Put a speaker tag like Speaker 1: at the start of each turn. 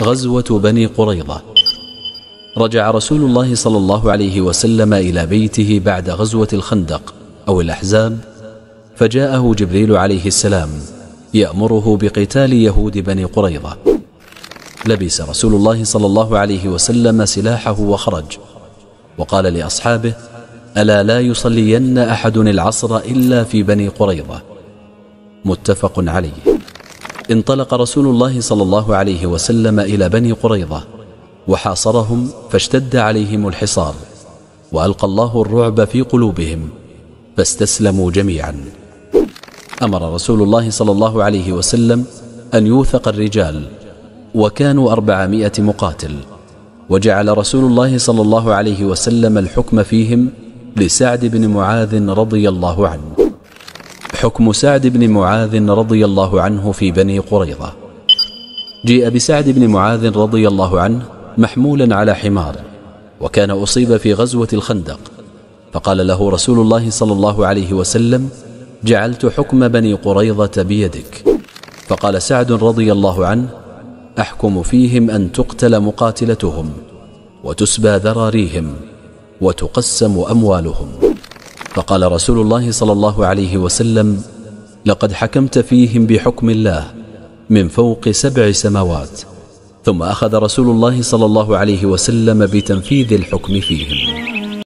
Speaker 1: غزوة بني قريظة رجع رسول الله صلى الله عليه وسلم إلى بيته بعد غزوة الخندق أو الأحزاب فجاءه جبريل عليه السلام يأمره بقتال يهود بني قريظة لبس رسول الله صلى الله عليه وسلم سلاحه وخرج وقال لأصحابه ألا لا يصلين أحد العصر إلا في بني قريظة متفق عليه انطلق رسول الله صلى الله عليه وسلم إلى بني قريظة وحاصرهم فاشتد عليهم الحصار وألقى الله الرعب في قلوبهم فاستسلموا جميعا أمر رسول الله صلى الله عليه وسلم أن يوثق الرجال وكانوا أربعمائة مقاتل وجعل رسول الله صلى الله عليه وسلم الحكم فيهم لسعد بن معاذ رضي الله عنه حكم سعد بن معاذ رضي الله عنه في بني قريظة جيء بسعد بن معاذ رضي الله عنه محمولا على حمار وكان أصيب في غزوة الخندق فقال له رسول الله صلى الله عليه وسلم جعلت حكم بني قريظة بيدك فقال سعد رضي الله عنه أحكم فيهم أن تقتل مقاتلتهم وتسبى ذراريهم وتقسم أموالهم فقال رسول الله صلى الله عليه وسلم لقد حكمت فيهم بحكم الله من فوق سبع سماوات ثم أخذ رسول الله صلى الله عليه وسلم بتنفيذ الحكم فيهم